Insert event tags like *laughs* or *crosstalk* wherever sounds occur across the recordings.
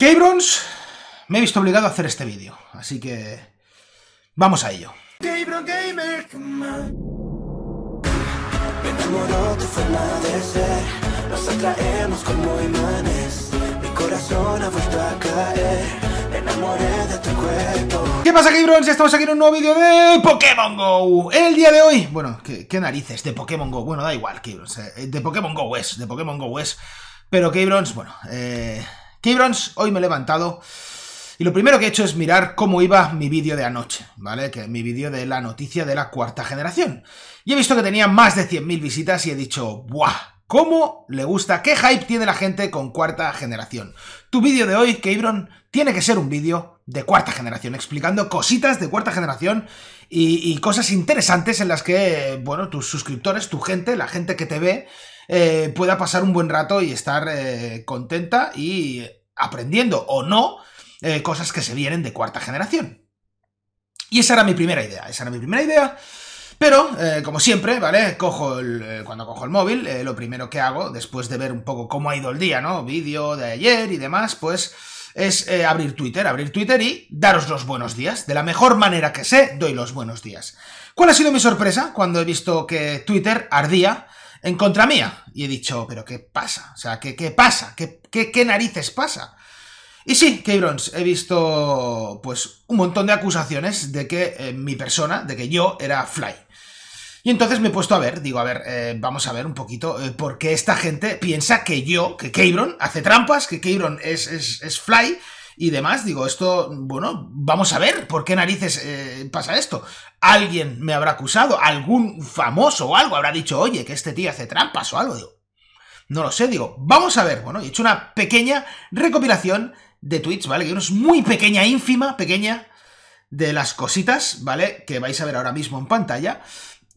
Cabrons, me he visto obligado a hacer este vídeo, así que vamos a ello. mi ¿Qué pasa Ya Estamos aquí en un nuevo vídeo de Pokémon GO. El día de hoy, bueno, ¿qué, narices de Pokémon GO, bueno, da igual Cabrons, eh, de Pokémon GO es, de Pokémon GO es, pero Cabrons, bueno, eh Kibrons, hoy me he levantado y lo primero que he hecho es mirar cómo iba mi vídeo de anoche, ¿vale? Que mi vídeo de la noticia de la cuarta generación. Y he visto que tenía más de 100.000 visitas y he dicho, ¡buah! ¿Cómo le gusta? ¿Qué hype tiene la gente con cuarta generación? Tu vídeo de hoy, Kibron, tiene que ser un vídeo de cuarta generación, explicando cositas de cuarta generación y, cosas interesantes en las que, bueno, tus suscriptores, tu gente, la gente que te ve, eh, pueda pasar un buen rato y estar eh, contenta y aprendiendo o no eh, cosas que se vienen de cuarta generación. Y esa era mi primera idea, esa era mi primera idea. Pero, eh, como siempre, ¿vale? Cojo el, eh, cuando cojo el móvil, lo primero que hago, después de ver un poco cómo ha ido el día, ¿no? Vídeo de ayer y demás, pues es abrir Twitter, abrir Twitter y daros los buenos días. De la mejor manera que sé, doy los buenos días. ¿Cuál ha sido mi sorpresa cuando he visto que Twitter ardía? en contra mía. Y he dicho, pero ¿qué pasa? O sea, ¿qué, qué pasa? ¿Qué, ¿Qué, narices pasa? Y sí, k he visto pues un montón de acusaciones de que eh, mi persona, de que yo era Fly. Y entonces me he puesto a ver, digo, a ver, eh, vamos a ver un poquito eh, por qué esta gente piensa que yo, que Cabron hace trampas, que Cabron es, es, es Fly, y demás. Digo, esto, bueno, vamos a ver por qué narices eh, pasa esto. Alguien me habrá acusado, algún famoso o algo habrá dicho, oye, que este tío hace trampas o algo. Digo, no lo sé, digo, vamos a ver. Bueno, he hecho una pequeña recopilación de tweets, ¿vale? Que es muy pequeña, ínfima, pequeña, de las cositas, ¿vale? Que vais a ver ahora mismo en pantalla,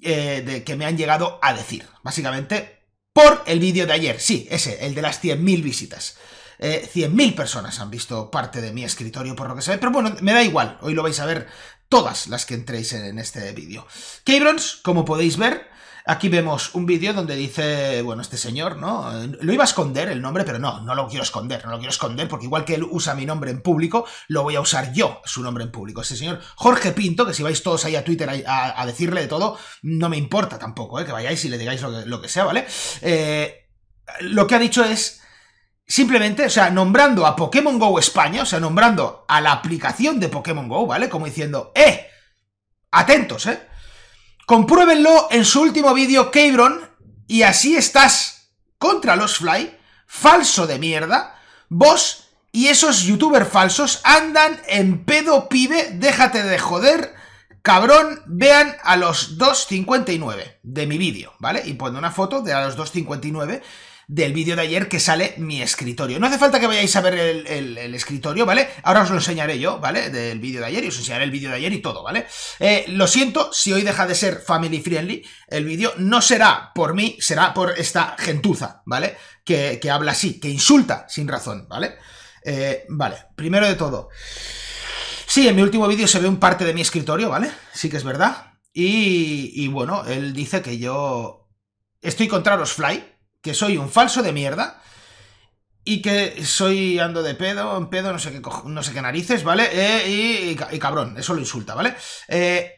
eh, de que me han llegado a decir, básicamente, por el vídeo de ayer. Sí, ese, el de las 100.000 visitas. 100.000 eh, personas han visto parte de mi escritorio por lo que se ve, pero bueno, me da igual, hoy lo vais a ver todas las que entréis en, este vídeo. Cabrons, como podéis ver, Aquí vemos un vídeo donde dice, bueno, este señor, ¿no? Lo iba a esconder el nombre, pero no, no lo quiero esconder, no lo quiero esconder, porque igual que él usa mi nombre en público, lo voy a usar yo, su nombre en público. Este señor Jorge Pinto, que si vais todos ahí a Twitter a, decirle de todo, no me importa tampoco, ¿eh? Que vayáis y le digáis lo que, sea, ¿vale? Eh, lo que ha dicho es Simplemente, o sea, nombrando a Pokémon Go España, o sea, nombrando a la aplicación de Pokémon Go, ¿vale? Como diciendo, ¡eh! Atentos, ¿eh? Compruébenlo en su último vídeo, Cabron, y así estás contra los Fly, falso de mierda, vos y esos youtubers falsos andan en pedo, pibe, déjate de joder, cabrón, vean a los 2.59 de mi vídeo, ¿vale? Y pone una foto de a los 2.59 del vídeo de ayer que sale mi escritorio. No hace falta que vayáis a ver el, escritorio, ¿vale? Ahora os lo enseñaré yo, ¿vale? Del vídeo de ayer y os enseñaré el vídeo de ayer y todo, ¿vale? Eh, lo siento si hoy deja de ser family friendly el vídeo. No será por mí, será por esta gentuza, ¿vale? Que, habla así, que insulta sin razón, ¿vale? Eh, vale, primero de todo. Sí, en mi último vídeo se ve un parte de mi escritorio, ¿vale? Sí que es verdad. Y, y bueno, él dice que yo estoy contra los fly, que soy un falso de mierda y que soy ando de pedo, en pedo, no sé qué, no sé qué narices, ¿vale? Eh, y, cabrón, eso lo insulta, ¿vale? Eh,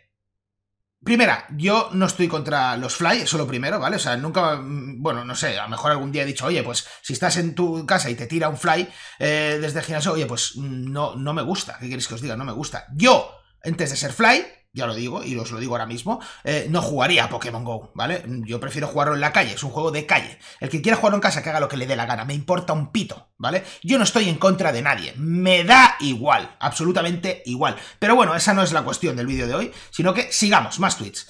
primera, yo no estoy contra los fly, eso lo primero, ¿vale? O sea, nunca, mm, bueno, no sé, a lo mejor algún día he dicho, oye, pues si estás en tu casa y te tira un fly eh, desde el gimnasio, oye, pues mm, no, no me gusta, ¿qué queréis que os diga? No me gusta. Yo, antes de ser fly, ya lo digo, y os lo digo ahora mismo, eh, no jugaría a Pokémon Go, ¿vale? Yo prefiero jugarlo en la calle, es un juego de calle. El que quiera jugarlo en casa, que haga lo que le dé la gana, me importa un pito, ¿vale? Yo no estoy en contra de nadie, me da igual, absolutamente igual. Pero bueno, esa no es la cuestión del vídeo de hoy, sino que sigamos, más tweets.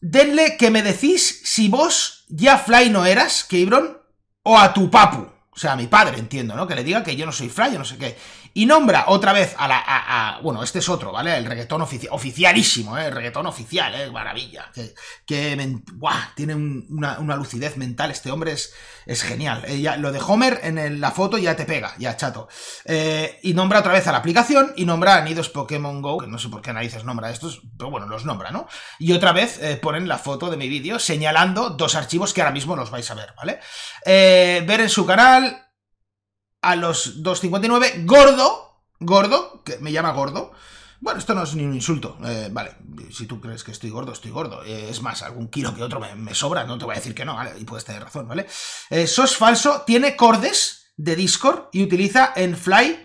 Denle que me decís si vos ya Fly no eras, ibron o a tu papu. O sea, a mi padre, entiendo, ¿no? Que le diga que yo no soy Fly, yo no sé qué. Y nombra otra vez a la... bueno, este es otro, ¿vale? El reggaetón oficial. oficialísimo, ¿eh? El reggaetón oficial, ¿eh? Maravilla. Que, tiene una, lucidez mental este hombre, es, es genial. Eh, lo de Homer en la foto ya te pega, ya chato. Eh, y nombra otra vez a la aplicación y nombra a Nidos Pokémon Go, que no sé por qué narices nombra estos, pero bueno, los nombra, ¿no? Y otra vez eh, ponen la foto de mi vídeo señalando dos archivos que ahora mismo los vais a ver, ¿vale? ver en su canal, a los 2.59. Gordo, gordo, que me llama gordo. Bueno, esto no es ni un insulto, eh, vale, si tú crees que estoy gordo, estoy gordo. Eh, es más, algún kilo que otro me, sobra, no te voy a decir que no, vale, y puedes tener razón, ¿vale? Eh, Sos falso tiene cordes de Discord y utiliza en Fly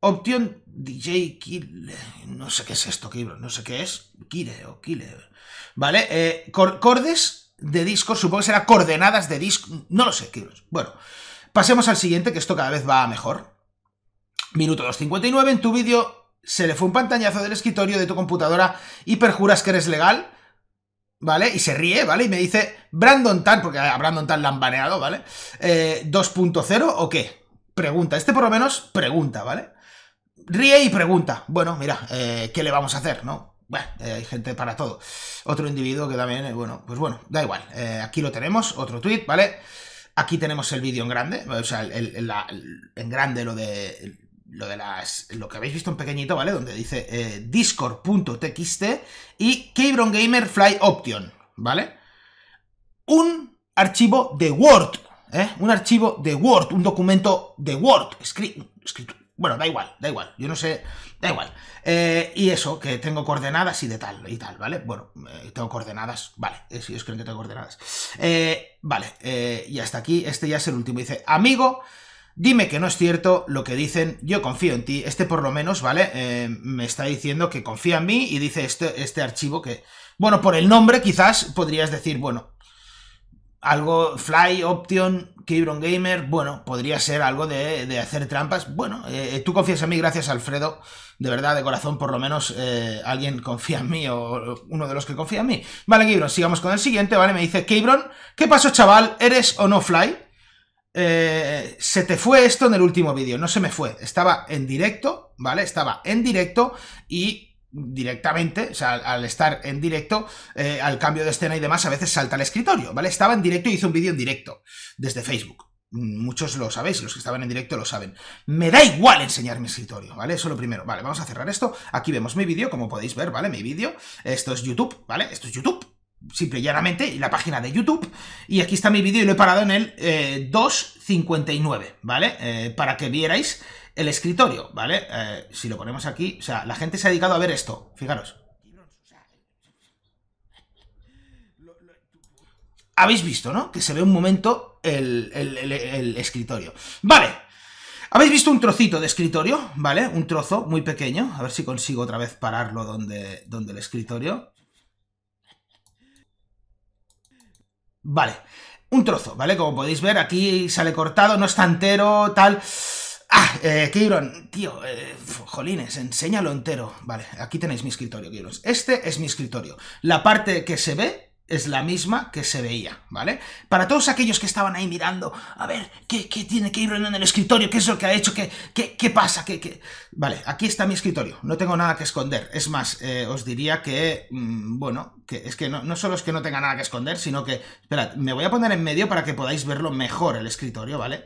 Option DJ Kill... No sé qué es esto, Kibro, no sé qué es. Kire o Kile, ¿vale? Eh, cordes de Discord, supongo que será coordenadas de Discord, no lo sé, Kibro. Bueno, Pasemos al siguiente, que esto cada vez va mejor. Minuto 2.59, en tu vídeo se le fue un pantallazo del escritorio de tu computadora y perjuras que eres legal. ¿vale? Y se ríe, ¿vale? Y me dice, Brandon Tan, porque a Brandon Tan la han baneado, ¿vale? ¿2.0 eh, o qué? Pregunta, este por lo menos pregunta, ¿vale? Ríe y pregunta, bueno, mira, eh, ¿qué le vamos a hacer, no? Bueno, eh, hay gente para todo. Otro individuo que también, bueno, pues bueno, da igual. aquí lo tenemos, otro tweet, ¿vale? Aquí tenemos el vídeo en grande, o sea, en grande lo de lo de las lo que habéis visto en pequeñito, ¿vale? Donde dice eh, discord.txt y Keybron Gamer Fly Option, ¿vale? Un archivo de Word, ¿eh? Un archivo de Word, un documento de Word escrito bueno, da igual, da igual, yo no sé, da igual. Eh, y eso, que tengo coordenadas y de tal, y tal, ¿vale? Bueno, eh, tengo coordenadas, vale, eh, si ellos creen que tengo coordenadas. vale, y hasta aquí, este ya es el último. Dice, amigo, dime que no es cierto lo que dicen, yo confío en ti. Este por lo menos, ¿vale? me está diciendo que confía en mí y dice este, este archivo que, bueno, por el nombre quizás podrías decir, bueno, algo Fly, Option, Kibron Gamer, bueno, podría ser algo de, hacer trampas. Bueno, eh, eh, tú confías en mí, gracias Alfredo, de verdad, de corazón, por lo menos eh, alguien confía en mí o uno de los que confía en mí. Vale, KeyBron, sigamos con el siguiente, ¿vale? Me dice, KeyBron, ¿qué pasó chaval? ¿Eres o no Fly? se te fue esto en el último vídeo, no se me fue, estaba en directo, ¿vale? Estaba en directo y directamente, o sea, al estar en directo, eh, al cambio de escena y demás, a veces salta al escritorio, ¿vale? Estaba en directo y hice un vídeo en directo desde Facebook. Mm, muchos lo sabéis, los que estaban en directo lo saben. Me da igual enseñar mi escritorio, ¿vale? Eso lo primero. Vale, vamos a cerrar esto. Aquí vemos mi vídeo, como podéis ver, ¿vale? Mi vídeo. Esto es YouTube, ¿vale? Esto es YouTube. Simple y llanamente, y la página de YouTube. Y aquí está mi vídeo y lo he parado en el 2.59, eh, ¿vale? Eh, para que vierais el escritorio, ¿vale? Eh, si lo ponemos aquí, o sea, la gente se ha dedicado a ver esto, fijaros. Habéis visto, ¿no? Que se ve un momento el, escritorio. Vale, habéis visto un trocito de escritorio, ¿vale? Un trozo muy pequeño, a ver si consigo otra vez pararlo donde, donde el escritorio. Vale, un trozo, ¿vale? Como podéis ver, aquí sale cortado, no está entero, tal... Ah, eh, tío, eh, jolines, enséñalo entero. Vale, aquí tenéis mi escritorio, Kibron. Este es mi escritorio. La parte que se ve es la misma que se veía, ¿vale? Para todos aquellos que estaban ahí mirando, a ver, ¿qué, qué tiene Kiron en el escritorio? ¿Qué es lo que ha hecho? ¿Qué, pasa? ¿Qué, Vale, aquí está mi escritorio, no tengo nada que esconder. Es más, eh, os diría que, mm, bueno, que es que no, no, solo es que no tenga nada que esconder, sino que, esperad, me voy a poner en medio para que podáis verlo mejor el escritorio, ¿vale?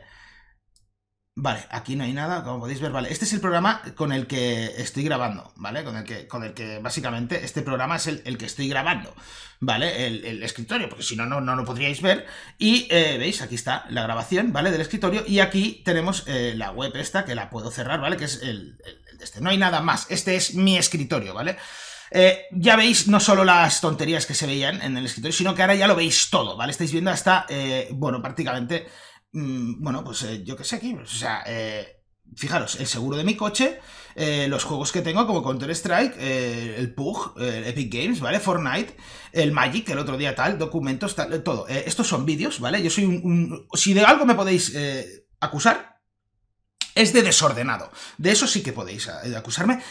Vale, aquí no hay nada, como podéis ver, vale. Este es el programa con el que estoy grabando, ¿vale? Con el que, con el que básicamente este programa es el, que estoy grabando, ¿vale? El, escritorio, porque si no, no, no lo podríais ver. Y eh, veis, aquí está la grabación, ¿vale? Del escritorio. Y aquí tenemos eh, la web esta, que la puedo cerrar, ¿vale? Que es el, de este. No hay nada más. Este es mi escritorio, ¿vale? Eh, ya veis no solo las tonterías que se veían en el escritorio, sino que ahora ya lo veis todo, ¿vale? Estáis viendo hasta, bueno, prácticamente Mm, bueno, pues eh, yo qué sé aquí, o sea, eh, fijaros, el seguro de mi coche, eh, los juegos que tengo como Counter-Strike, el Pug, Epic Games, ¿vale? Fortnite, el Magic, el otro día tal, documentos, tal, todo. estos son vídeos, ¿vale? Yo soy un... un si de algo me podéis acusar... Es de desordenado. De eso sí que podéis acusarme,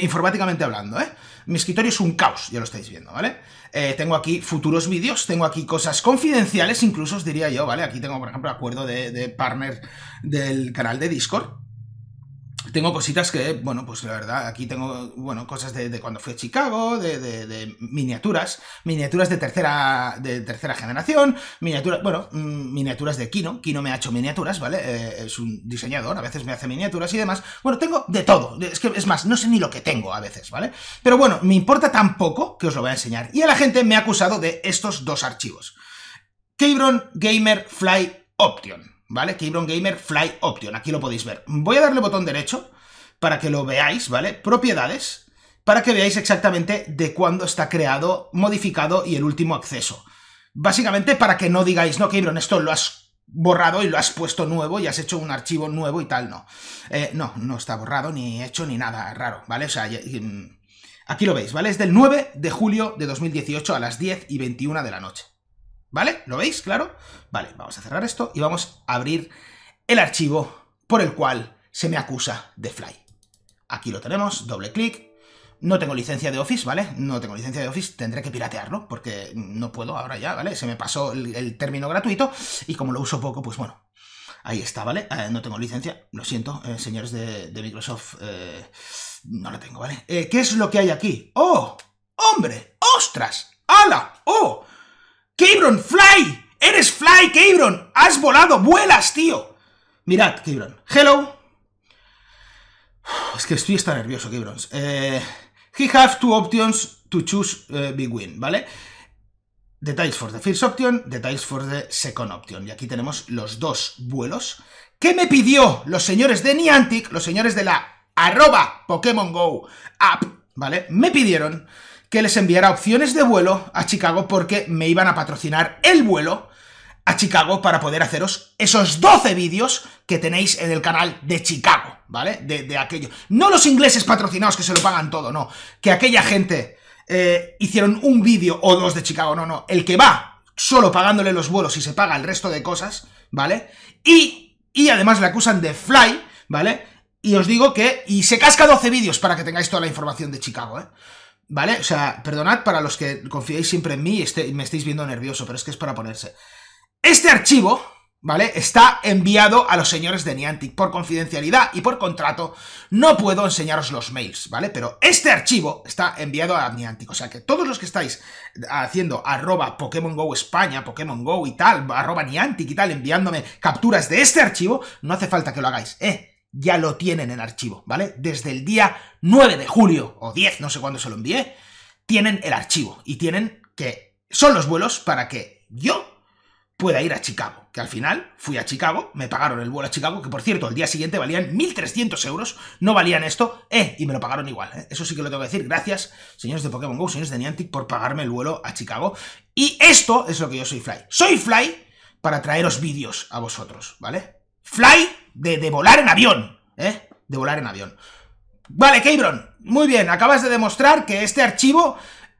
informáticamente hablando, ¿eh? Mi escritorio es un caos, ya lo estáis viendo, ¿vale? Eh, tengo aquí futuros vídeos, tengo aquí cosas confidenciales, incluso os diría yo, ¿vale? Aquí tengo, por ejemplo, acuerdo de, de partner del canal de Discord, tengo cositas que, bueno, pues la verdad, aquí tengo, bueno, cosas de, cuando fui a Chicago, de, miniaturas, miniaturas de tercera, de tercera generación, miniaturas, bueno, mm, miniaturas de Kino, Kino me ha hecho miniaturas, ¿vale? Eh, es un diseñador, a veces me hace miniaturas y demás. Bueno, tengo de todo, es que, es más, no sé ni lo que tengo a veces, ¿vale? Pero bueno, me importa tan poco que os lo voy a enseñar. Y a la gente me ha acusado de estos dos archivos. Keybron Gamer Fly Option. ¿vale? Keybron Gamer Fly Option, aquí lo podéis ver. Voy a darle botón derecho para que lo veáis, ¿vale? Propiedades, para que veáis exactamente de cuándo está creado, modificado y el último acceso. Básicamente para que no digáis, no, Keybron, esto lo has borrado y lo has puesto nuevo y has hecho un archivo nuevo y tal, no. Eh, no, no está borrado, ni hecho, ni nada raro, ¿vale? O sea, mm, aquí lo veis, ¿vale? Es del 9 de julio de 2018 a las 10 y 21 de la noche. ¿Vale? ¿Lo veis? Claro. Vale, vamos a cerrar esto y vamos a abrir el archivo por el cual se me acusa de Fly. Aquí lo tenemos, doble clic. No tengo licencia de Office, ¿vale? No tengo licencia de Office, tendré que piratearlo porque no puedo ahora ya, ¿vale? Se me pasó el, término gratuito y como lo uso poco, pues bueno, Ahí está, ¿vale? Eh, no tengo licencia, lo siento, eh, señores de, Microsoft, eh, no la tengo, ¿vale? ¿Qué es lo que hay aquí? ¡Oh! ¡Hombre! ¡Ostras! ¡Hala! ¡Oh! ¡Cabron, fly! ¡Eres fly, Cabron! ¡Has volado! ¡Vuelas, tío! Mirad, Cabron. Hello. *sighs* Es que estoy tan nervioso, Cabron. Eh, he have two options to choose eh, Big Win, ¿vale? Details for the first option, details for the second option. Y aquí tenemos los dos vuelos. ¿Qué me pidió los señores de Niantic, los señores de la arroba Pokémon Go app, ¿vale? Me pidieron que les enviara opciones de vuelo a Chicago porque me iban a patrocinar el vuelo a Chicago para poder haceros esos 12 vídeos que tenéis en el canal de Chicago, ¿vale? De, aquello. No los ingleses patrocinados que se lo pagan todo, no. Que aquella gente eh, hicieron un vídeo o dos de Chicago, no, no. El que va solo pagándole los vuelos y se paga el resto de cosas, ¿vale? Y, y además le acusan de fly, ¿vale? Y os digo que... Y se casca 12 vídeos para que tengáis toda la información de Chicago, ¿eh? ¿Vale? O sea, perdonad para los que confiéis siempre en mí y este, me estáis viendo nervioso, pero es que es para ponerse. Este archivo, ¿vale? Está enviado a los señores de Niantic por confidencialidad y por contrato. No puedo enseñaros los mails, ¿vale? Pero este archivo está enviado a Niantic. O sea que todos los que estáis haciendo arroba Pokémon Go España, Pokémon Go y tal, arroba Niantic y tal, enviándome capturas de este archivo, no hace falta que lo hagáis, ¿eh? ya lo tienen en archivo, ¿vale? Desde el día 9 de julio o 10, no sé cuándo se lo envié, tienen el archivo y tienen que son los vuelos para que yo pueda ir a Chicago. Que al final fui a Chicago, me pagaron el vuelo a Chicago, que por cierto, al día siguiente valían 1.300 euros, no valían esto, eh, y me lo pagaron igual. ¿eh? Eso sí que lo tengo que decir. Gracias, señores de Pokémon Go, señores de Niantic, por pagarme el vuelo a Chicago. Y esto es lo que yo soy Fly. Soy Fly para traeros vídeos a vosotros, ¿vale? Fly de, volar en avión, ¿eh? De volar en avión. Vale, Cabron, muy bien, acabas de demostrar que este archivo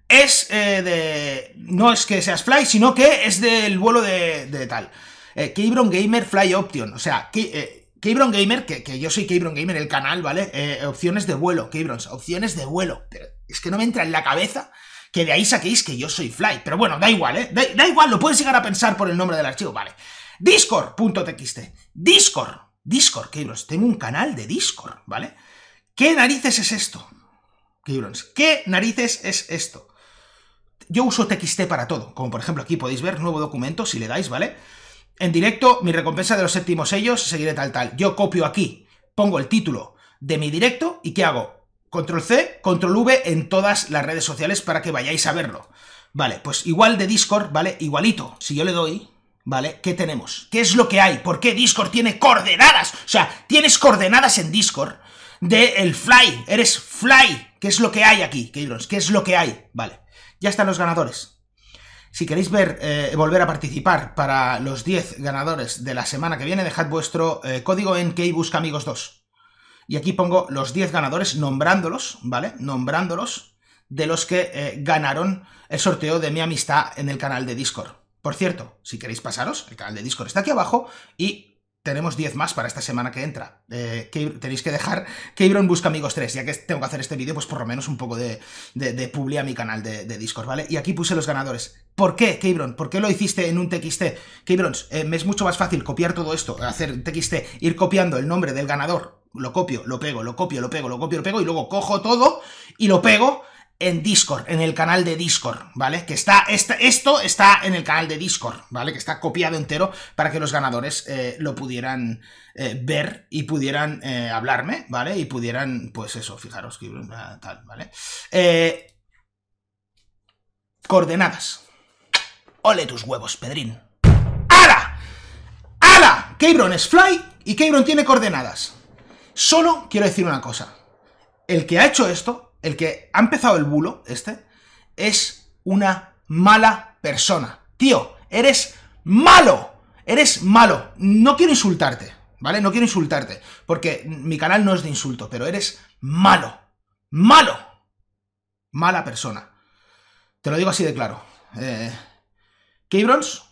es eh, de... No es que seas Fly, sino que es del vuelo de, de tal. Eh, Gamer Fly Option, o sea, eh, que, Gamer, que, yo soy Cabron Gamer, el canal, ¿vale? Eh, opciones de vuelo, Cabron, opciones de vuelo. es que no me entra en la cabeza que de ahí saquéis que yo soy Fly. Pero bueno, da igual, ¿eh? Da, da igual, lo puedes llegar a pensar por el nombre del archivo, vale. Discord.txt. Discord. Discord, Keyblons. Tengo un canal de Discord, ¿vale? ¿Qué narices es esto? Keyblons, ¿qué narices es esto? Yo uso TXT para todo, como por ejemplo aquí podéis ver, nuevo documento, si le dais, ¿vale? En directo, mi recompensa de los séptimos sellos, seguiré tal tal. Yo copio aquí, pongo el título de mi directo y ¿qué hago? Control C, control V en todas las redes sociales para que vayáis a verlo. Vale, pues igual de Discord, ¿vale? Igualito. Si yo le doy, ¿vale? ¿Qué tenemos? ¿Qué es lo que hay? ¿Por qué Discord tiene coordenadas? O sea, tienes coordenadas en Discord de el fly, eres fly. ¿Qué es lo que hay aquí, Keydrons? ¿Qué es lo que hay? Vale, ya están los ganadores. Si queréis ver, eh, volver a participar para los 10 ganadores de la semana que viene, dejad vuestro eh, código en busca amigos 2. Y aquí pongo los 10 ganadores, nombrándolos, ¿vale? Nombrándolos de los que eh, ganaron el sorteo de mi amistad en el canal de Discord. Por cierto, si queréis pasaros, el canal de Discord está aquí abajo y tenemos 10 más para esta semana que entra. que, eh, tenéis que dejar Cabron *laughs* Busca Amigos 3, ya que tengo que hacer este vídeo, pues por lo menos un poco de, de, mi canal de, Discord, ¿vale? Y aquí puse los ganadores. ¿Por qué, Cabron? ¿Por qué lo hiciste en un TXT? Cabron, eh, me es mucho más fácil copiar todo esto, hacer TXT, ir copiando el nombre del ganador, lo copio, lo pego, lo copio, lo pego, lo copio, lo pego, y luego cojo todo y lo pego en Discord, en el canal de Discord, ¿vale? Que está, esto está en el canal de Discord, ¿vale? Que está copiado entero para que los ganadores eh, lo pudieran eh, ver y pudieran eh, hablarme, ¿vale? Y pudieran, pues eso, fijaros, que tal, ¿vale? coordenadas. Ole tus huevos, Pedrín. ¡Hala! ¡Hala! Cabron es fly y Cabron tiene coordenadas. Solo quiero decir una cosa. El que ha hecho esto el que ha empezado el bulo, este, es una mala persona. Tío, eres malo. Eres malo. No quiero insultarte, ¿vale? No quiero insultarte, porque mi canal no es de insulto, pero eres malo. Malo. Mala persona. Te lo digo así de claro. Eh, Keybrons,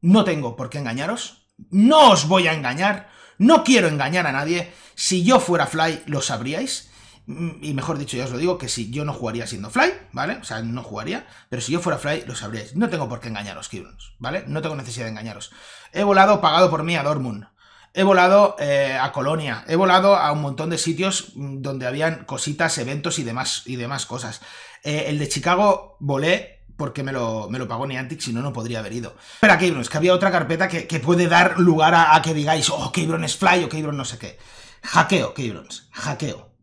no tengo por qué engañaros. No os voy a engañar. No quiero engañar a nadie. Si yo fuera Fly, lo sabríais. Mm, y mejor dicho, ya os lo digo, que si yo no jugaría siendo Fly, ¿vale? O sea, no jugaría, pero si yo fuera Fly, lo sabréis. No tengo por qué engañaros, Kibrons, ¿vale? No tengo necesidad de engañaros. He volado pagado por mí a Dortmund. He volado eh, a Colonia, he volado a un montón de sitios mm, donde habían cositas, eventos y demás, y demás cosas. Eh, el de Chicago volé porque me lo, me lo pagó Niantic, si no, no podría haber ido. Espera, aquí, que había otra carpeta que, puede dar lugar a, que digáis, oh, Keybron es Fly o Keybron no sé qué. Hackeo, Keybrons, hackeo.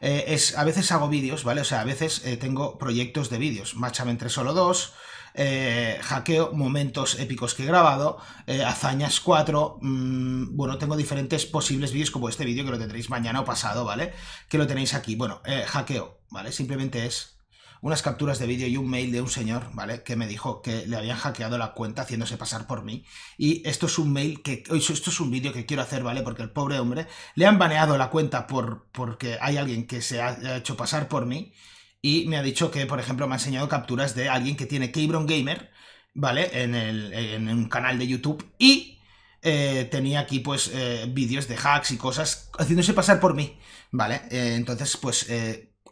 Eh, es, a veces hago vídeos, ¿vale? O sea, a veces eh, tengo proyectos de vídeos. Machame entre solo dos. Eh, hackeo, momentos épicos que he grabado, hazañas 4, mm, bueno, tengo diferentes posibles vídeos como este vídeo que lo tendréis mañana o pasado, ¿vale? Que lo tenéis aquí, bueno, hackeo, ¿vale? Simplemente es unas capturas de vídeo y un mail de un señor, ¿vale? Que me dijo que le habían hackeado la cuenta haciéndose pasar por mí. Y esto es un mail que. Esto es un vídeo que quiero hacer, ¿vale? Porque el pobre hombre le han baneado la cuenta por, porque hay alguien que se ha hecho pasar por mí. Y me ha dicho que, por ejemplo, me ha enseñado capturas de alguien que tiene Cabron Gamer, ¿vale? En, el, un canal de YouTube. Y eh, tenía aquí pues eh, vídeos de hacks y cosas haciéndose pasar por mí, ¿vale? Eh, entonces pues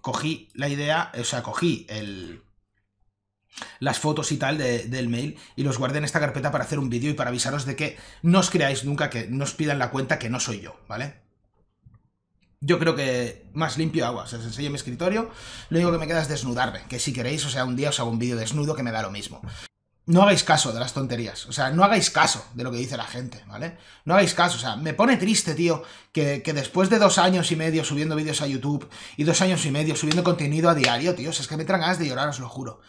cogí la idea, o sea, cogí el, las fotos y tal del mail y los guardé en esta carpeta para hacer un vídeo y para avisaros de que no os creáis nunca que no os pidan la cuenta que no soy yo, ¿vale? Yo creo que más limpio agua. Os enseño mi escritorio. Lo único que me queda es desnudarme. Que si queréis, o sea, un día os hago un vídeo desnudo que me da lo mismo no hagáis caso de las tonterías, o sea, no hagáis caso de lo que dice la gente, ¿vale? No hagáis caso, o sea, me pone triste, tío, que, después de dos años y medio subiendo vídeos a YouTube y dos años y medio subiendo contenido a diario, tío, o sea, es que me traen ganas de llorar, os lo juro.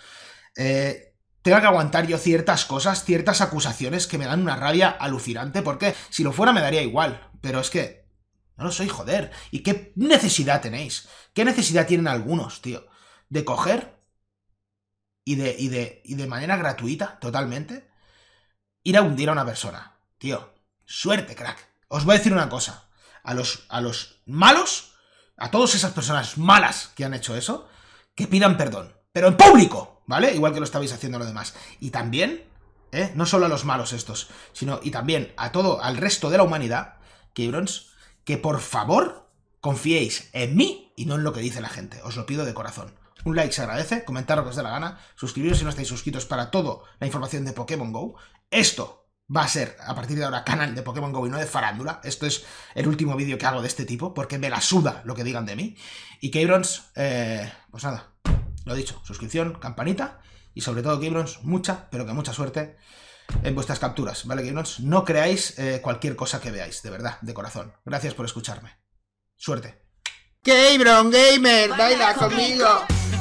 Eh, tengo que aguantar yo ciertas cosas, ciertas acusaciones que me dan una rabia alucinante, porque si lo fuera me daría igual, pero es que no lo soy, joder. ¿Y qué necesidad tenéis? ¿Qué necesidad tienen algunos, tío? De coger y de, y de, de manera gratuita, totalmente, ir a hundir a una persona. Tío, suerte, crack. Os voy a decir una cosa. A los, a los malos, a todas esas personas malas que han hecho eso, que pidan perdón. Pero en público, ¿vale? Igual que lo estabais haciendo lo demás. Y también, ¿eh? No solo a los malos estos, sino y también a todo, al resto de la humanidad, que por favor confiéis en mí y no en lo que dice la gente. Os lo pido de corazón. Un like se agradece, comentar lo que os dé la gana, suscribiros si no estáis suscritos para toda la información de Pokémon GO. Esto va a ser, a partir de ahora, canal de Pokémon GO y no de farándula. Esto es el último vídeo que hago de este tipo, porque me la suda lo que digan de mí. Y Keybrons, eh, pues nada, lo dicho, suscripción, campanita y sobre todo Keybrons, mucha, pero que mucha suerte en vuestras capturas, ¿vale, Keybrons? No creáis eh, cualquier cosa que veáis, de verdad, de corazón. Gracias por escucharme. Suerte. Gameron Gamer, baila, conmigo.